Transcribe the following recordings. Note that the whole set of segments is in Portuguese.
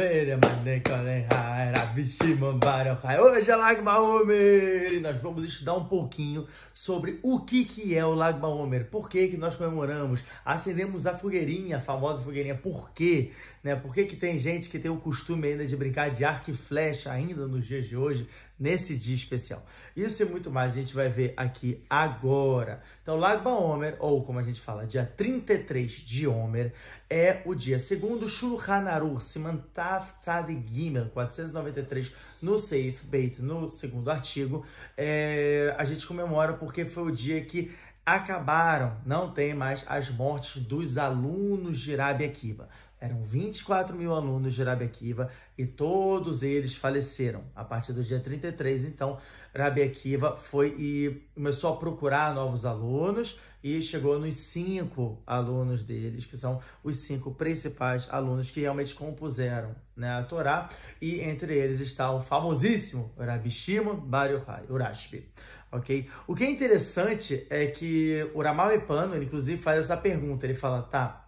É hoje é Lag Baomer e nós vamos estudar um pouquinho sobre o que, que é o Lag Baomer, por que, que nós comemoramos, acendemos a fogueirinha, a famosa fogueirinha, por quê? Né? Por que, que tem gente que tem o costume ainda de brincar de arco e flecha ainda nos dias de hoje, nesse dia especial? Isso e muito mais a gente vai ver aqui agora. Então, Lagba Omer, ou como a gente fala, dia 33 de Omer, é o dia segundo Shulchan Aruch, Siman Taf Tzad Gimel, 493, no Safe Beit, no segundo artigo. É, a gente comemora porque foi o dia que acabaram, não tem mais as mortes dos alunos de Rabi Akiva. Eram 24 mil alunos de Rabi Akiva e todos eles faleceram. A partir do dia 33, então, Rabi Akiva foi e começou a procurar novos alunos e chegou nos cinco alunos deles, que são os cinco principais alunos que realmente compuseram né, a Torá. E entre eles está o famosíssimo Rabi Shimon Bar Yochai, Urashbi. O que é interessante é que o Ramal Epano, inclusive, faz essa pergunta. Ele fala, tá...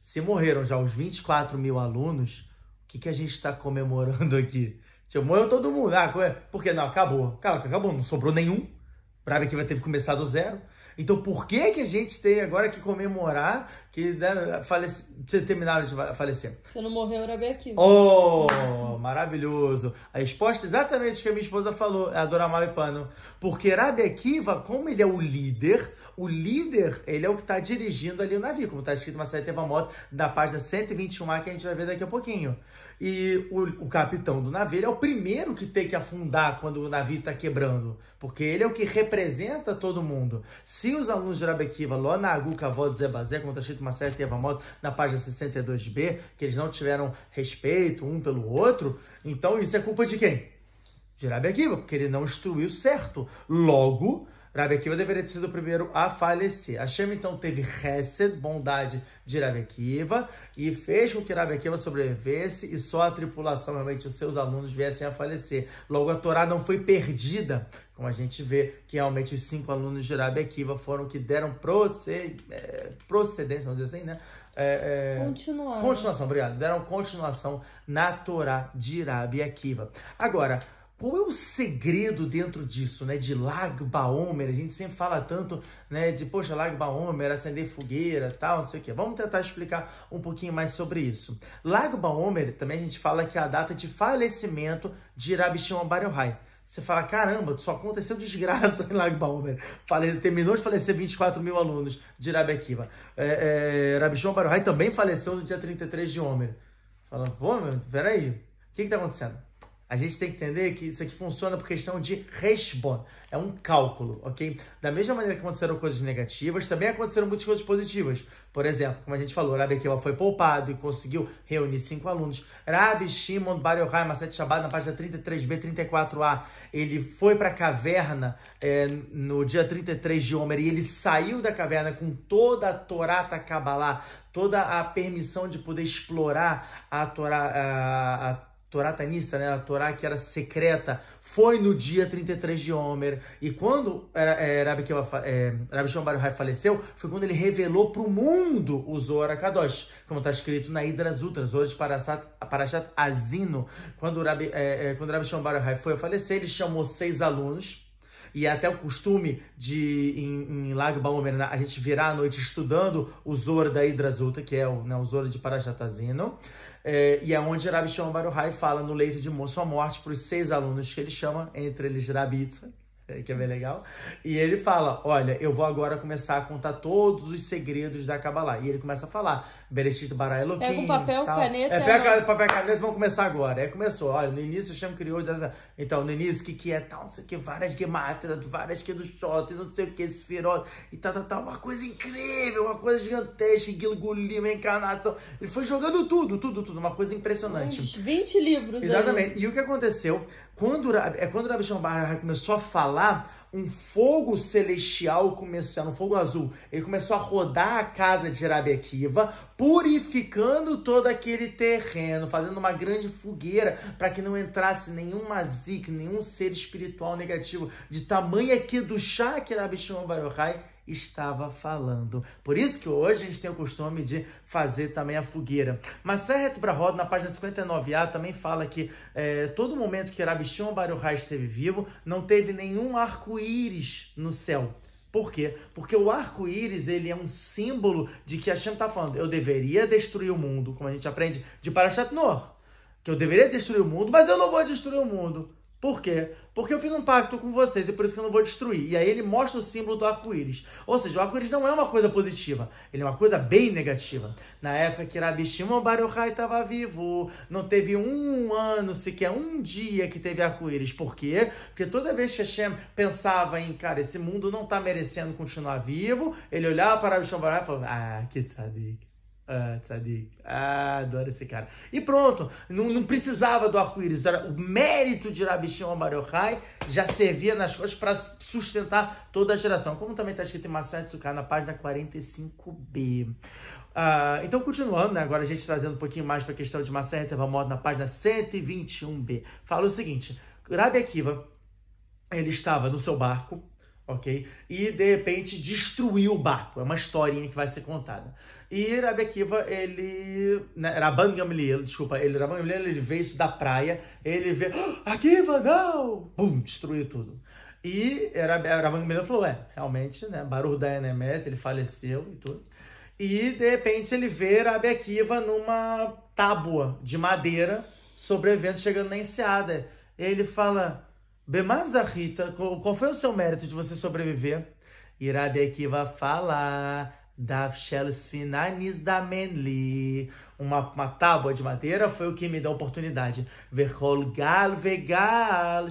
Se morreram já os 24 mil alunos, o que, que a gente está comemorando aqui? Tipo, morreu todo mundo. Ah, é? porque não, acabou. Cara, acabou, não sobrou nenhum. Brabe que vai ter que começar do zero. Então, por que que a gente tem agora que comemorar que né, falece, terminaram de falecer? Você não morreu, era bem aqui. Oh, maravilhoso. A resposta é exatamente o que a minha esposa falou, é a Dora Mavipano. Porque Rabi Akiva, como ele é o líder, o líder, ele é o que está dirigindo ali o navio, como está escrito uma Masai moto da página 121A, que a gente vai ver daqui a pouquinho. E o, o capitão do navio é o primeiro que tem que afundar quando o navio está quebrando, porque ele é o que representa todo mundo. Se os alunos de Urabekiva, Lonagu, Kavod, Zebazé, como está escrito uma Masai moto na página 62B, que eles não tiveram respeito um pelo outro, então isso é culpa de quem? De Urabekiva, porque ele não instruiu certo. Logo, Rabi Akiva deveria ter sido o primeiro a falecer. Hashem então teve Hesed, bondade de Rabi Akiva, e fez com que Rabi Akiva sobrevivesse e só a tripulação, realmente os seus alunos, viessem a falecer. Logo, a Torá não foi perdida, como a gente vê que realmente os cinco alunos de Rabi Akiva foram que deram proced... É, procedência, vamos dizer assim, né? É, é... Continuação. Continuação, obrigado. Deram continuação na Torá de Rabi Akiva. Agora, qual é o segredo dentro disso, né? De Lagba Baomer. a gente sempre fala tanto, né? De, poxa, Lagba Baomer, acender fogueira, tal, não sei o quê. Vamos tentar explicar um pouquinho mais sobre isso. Lagba Baomer. também a gente fala que é a data de falecimento de Rabi Shimon Bar Yochai. Você fala, caramba, só aconteceu desgraça em Lagba Baomer. Falece, terminou de falecer 24 mil alunos de Rabi Akiva. É, é, Shimon Bar Yochai também faleceu no dia 33 de Omer. Fala, pô, meu, peraí, o que que tá acontecendo? A gente tem que entender que isso aqui funciona por questão de resbon, é um cálculo, ok? Da mesma maneira que aconteceram coisas negativas, também aconteceram muitas coisas positivas. Por exemplo, como a gente falou, Rabi Akiva foi poupado e conseguiu reunir cinco alunos. Rabi Shimon Bar Yochai Maset Shabbat, na página 33b, 34a, ele foi para a caverna é, no dia 33 de Homer e ele saiu da caverna com toda a Torata Kabbalah, toda a permissão de poder explorar a Torá, a, a Torá Tanissa, tá né, a Torá que era secreta, foi no dia 33 de Homer. E quando é, Rabi, Kiva, é, Shimon Bar faleceu, foi quando ele revelou para o mundo o Zohar Kadosh, como está escrito na Hidra Utras, hoje Parashat, Parashat Azino. Quando Rabi, é, é, quando Rabi Bar foi falecer, ele chamou seis alunos, e é até o costume de, em, em Lago a gente virar à noite estudando o Zoro da Hidrazuta, que é o, né, o Zoro de Parajatazino, é, e é onde Rabi Shimon Baruchai fala no leito de moço à morte para os seis alunos que ele chama, entre eles Rabitza, que é bem legal. E ele fala: Olha, eu vou agora começar a contar todos os segredos da Kabbalah. E ele começa a falar: Bereshit Bara Elohim. Pega um papel, tal. caneta. É, pega papel, caneta, vamos começar agora. é começou: Olha, no início o Shem criou. Então, no início, o que, que é tal? Não sei o que, várias gemátrias, várias que do shot, não sei o que, esse e tal, tal, tal. Uma coisa incrível, uma coisa gigantesca, Gilgulim, encarnação. Ele foi jogando tudo, tudo, tudo. Uma coisa impressionante. Uns 20 livros. Exatamente. Aí. E o que aconteceu? Quando, é, quando o Rabi Shambara começou a falar, lá, um fogo celestial começou, era um fogo azul, ele começou a rodar a casa de Rabequiva, purificando todo aquele terreno, fazendo uma grande fogueira para que não entrasse nenhum mazik, nenhum ser espiritual negativo, de tamanho aqui do chá que Rabi Shimon estava falando. Por isso que hoje a gente tem o costume de fazer também a fogueira. Mas Serret Brahod, na página 59a, também fala que é, todo momento que Rabi Shimon esteve vivo, não teve nenhum arco-íris no céu. Por quê? Porque o arco-íris ele é um símbolo de que a gente está falando, eu deveria destruir o mundo, como a gente aprende de Parashat Noor, que eu deveria destruir o mundo, mas eu não vou destruir o mundo. Por quê? Porque eu fiz um pacto com vocês e por isso que eu não vou destruir. E aí ele mostra o símbolo do arco-íris. Ou seja, o arco-íris não é uma coisa positiva, ele é uma coisa bem negativa. Na época que Rabi Shimon Baruchai estava vivo, não teve um ano, sequer um dia que teve arco-íris. Por quê? Porque toda vez que Hashem pensava em, cara, esse mundo não está merecendo continuar vivo, ele olhava para Rabi Shimon Baruchai e falava, ah, que tzadik. Ah, Tzadik. Ah, adoro esse cara. E pronto, não, não precisava do arco-íris. O mérito de Rabi Shimon Bar Yochai já servia nas coisas para sustentar toda a geração. Como também está escrito em Masatsuka, na página 45b. Ah, então, continuando, né? agora a gente trazendo um pouquinho mais para a questão de Maseret Evamod na página 121b. Fala o seguinte, Rabi Akiva, ele estava no seu barco, ok? E de repente destruiu o barco. É uma historinha que vai ser contada. E Rabi Akiva, ele. Né, Rabban Gamliel, desculpa, ele, Rabban Gamliel, ele vê isso da praia, ele vê. Ah, Akiva, não! Bum, destruiu tudo. E Rabban Gamliel falou: é, realmente, né? Baruch Enemete ele faleceu e tudo. E de repente ele vê Rabi Akiva numa tábua de madeira sobrevivendo, chegando na enseada. Ele fala: Bemazahita, qual foi o seu mérito de você sobreviver? Irabi Akiva fala, Davshel Sfinanis da Menli uma, uma tábua de madeira, foi o que me deu a oportunidade. Verholgal vegal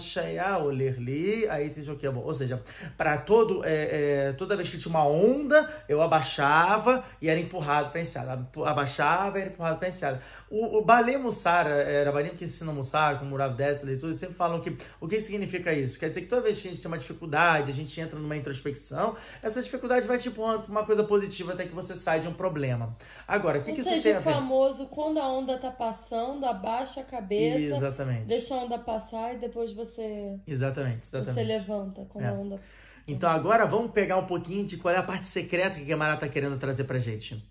lerli. Aí tem o que é bom. Ou seja, para todo, é, é, toda vez que tinha uma onda, eu abaixava e era empurrado para a enseada. Abaixava e era empurrado para a enseada. O, o Balé Mussara, é, Rabanim que ensina Mussara, como o dessa, Dessler e tudo, sempre falam que o que significa isso? Quer dizer que toda vez que a gente tem uma dificuldade, a gente entra numa introspecção, essa dificuldade vai te empurrando uma coisa positiva até que você sai de um problema. Agora, o que, que isso tem a ver? famoso quando a onda tá passando, abaixa a cabeça. Exatamente. Deixa a onda passar e depois você. Exatamente, exatamente. Você levanta com é. a onda. Então agora vamos pegar um pouquinho de qual é a parte secreta que a Mara tá querendo trazer pra gente.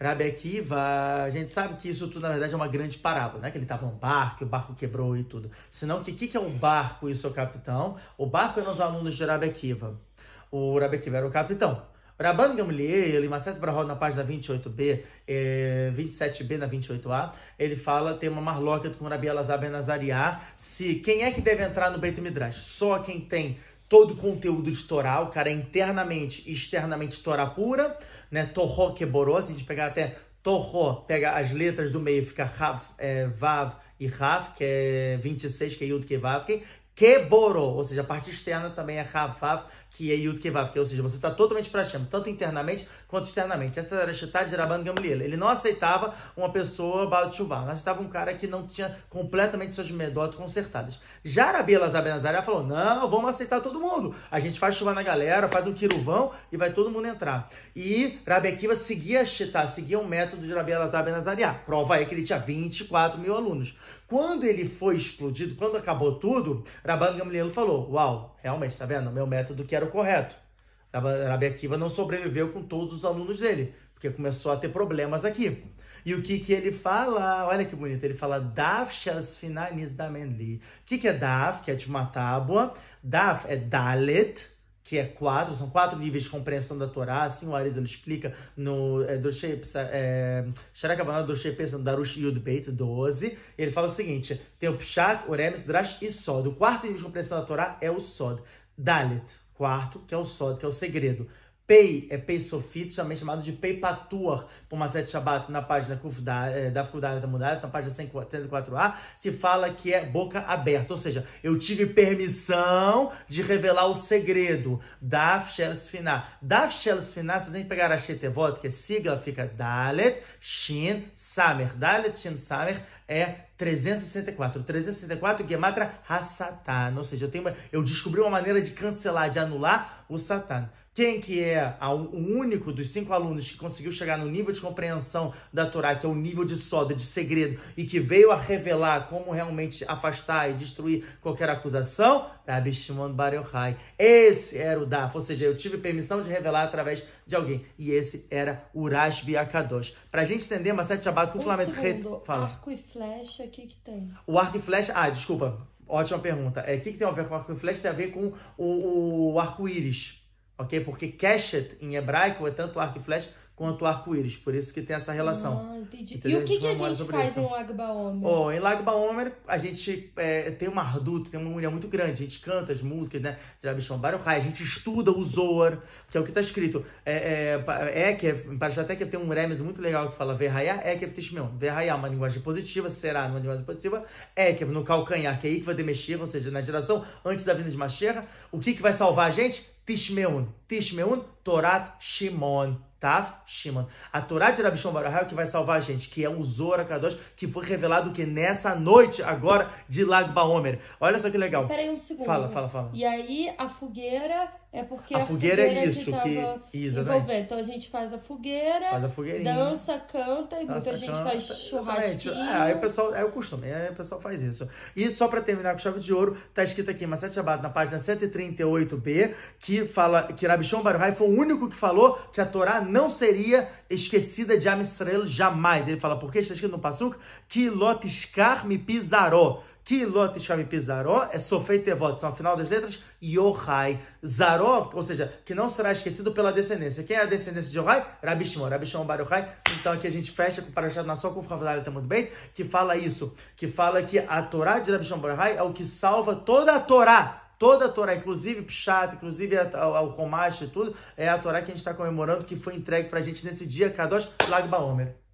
Rabi Akiva, a gente sabe que isso tudo, na verdade, é uma grande parábola, né? Que ele estava num barco, o barco quebrou e tudo. Senão, o que, que é um barco e o seu capitão? O barco é nos alunos de Rabi Akiva. O Rabi Akiva era o capitão banda Gamliel, ele Maset Brahot na página 28b, eh, 27b na 28a, ele fala, tem uma marloca com Rabi Elazar se quem é que deve entrar no Beit Midrash? Só quem tem todo o conteúdo de Torá, o cara é internamente e externamente Torá pura, né? que é borou, se a gente pegar até Torró, pega as letras do meio, fica Rav, é, Vav e Rav, que é 26, que é Yud, que é Vav, que Keboro, ou seja, a parte externa também é Ravav, que é Yud Kevav, que ou seja, você está totalmente para Hashem, tanto internamente quanto externamente. Essa era a Shitá de Rabban Gamliel. Ele não aceitava uma pessoa Baal Tshuva, não aceitava um cara que não tinha completamente suas medotas consertadas. Já Rabi Elazar Benazaré falou, não, vamos aceitar todo mundo. A gente faz chuva na galera, faz um quiruvão e vai todo mundo entrar. E Rabi Akiva seguia a Shitá, seguia o método de Rabi Elazar Benazaré. Prova é que ele tinha 24 mil alunos. Quando ele foi explodido, quando acabou tudo, Rabban Gamliel falou: Uau, realmente, está vendo? Meu método que era o correto. Rabi Akiva não sobreviveu com todos os alunos dele, porque começou a ter problemas aqui. E o que, que ele fala? Olha que bonito, ele fala Daf Shas Finanis Damenli. O que, que é Daf? Que é de uma tábua. Daf é Dalet, que é quatro, são quatro níveis de compreensão da Torá, assim o Arizal explica no é, é Sharakabanah do Shepesan Darush Yud Beit 12, ele fala o seguinte, tem o Pshat, Oremes, Drash e Sod. O quarto nível de compreensão da Torá é o Sod. D'Alit quarto, que é o Sod, que é o segredo. Pei, é Pei Sofit, também chamado de Pei Patur, por uma sete Shabbat, na página eh, da Faculdade da Mudar, na página 104A, que fala que é boca aberta. Ou seja, eu tive permissão de revelar o segredo. Daf Shelos Finá. Daf Shelos Finá, se vocês pegar a Shetevot, que é sigla, fica Dalet, Shin, Samer. Dalet, Shin, Samer é 364. 364 Gematra Hassatan. Ou seja, eu, tenho uma, eu descobri uma maneira de cancelar, de anular o Satan. Quem que é a, o único dos cinco alunos que conseguiu chegar no nível de compreensão da Torá, que é o nível de soda, de segredo, e que veio a revelar como realmente afastar e destruir qualquer acusação? Rabi Shimon Bar Yochai. Esse era o Daf, ou seja, eu tive permissão de revelar através de alguém. E esse era o Rashbi Akadosh. Pra gente entender Maset Shabbat com o um Flamengo... Fala. arco e flecha, o que que tem? O arco e flecha... Ah, desculpa. Ótima pergunta. É, o que, que tem a ver com arco e flecha? Tem a ver com o, o arco-íris. Ok? Porque keshet, em hebraico, é tanto arco e flecha quanto arco-íris, por isso que tem essa relação. Ah, entendi. Entendeu? E o que, a gente, que a gente faz isso. em Lagba Oh, em Lagba Omer, a gente é, tem uma Harduto, tem uma mulher muito grande, a gente canta as músicas, né? Drabishon Baruchai, a gente estuda o Zohar, que é o que está escrito. É, é, é, é parece em que tem um remes muito legal que fala o Ekev Tishmion. Verraia uma linguagem positiva, será uma linguagem positiva. É que no calcanhar, que é que vai Meshir, ou seja, na geração antes da vinda de Macherra, O que, que vai salvar a gente? Tishmeun. Tishmeun, Torat Shimon. Tav Shimon. A Torá de Rabishon Barahai que vai salvar a gente, que é o Zora Kadosh, que foi revelado que nessa noite agora de Lag Baomer. Olha só que legal. Peraí um segundo. Fala, fala, fala. E aí a fogueira é porque a, a fogueira, é fogueira, é isso que, exatamente. Então a gente faz a fogueira, faz a dança, canta e dança, muita gente faz churrasquinho. É, aí o pessoal, é o costume, aí o pessoal faz isso. E só para terminar com chave de ouro, tá escrito aqui, Masete Shabbat, na página 138b, que fala que Rabichon Baruhai foi o único que falou que a Torá não seria esquecida de Amistrelo jamais. Ele fala, porque está escrito no Pasuk, que Lotiskar me pisaró Ki lot zaró é sofei tevot, são final das letras Yohai. Zaró, ou seja, que não será esquecido pela descendência. Quem é a descendência de Yohai? Rabi Shimon, Rabi Shimon Bar Yohai. Então aqui a gente fecha com o Parashat na com o Favodalho muito bem, que fala isso, que fala que a Torá de Rabi Shimon Bar Yohai é o que salva toda a Torá toda a Torá, inclusive Pshat, inclusive o Romash e tudo, é a Torá que a gente está comemorando, que foi entregue para a gente nesse dia, Kadosh Lag Baomer.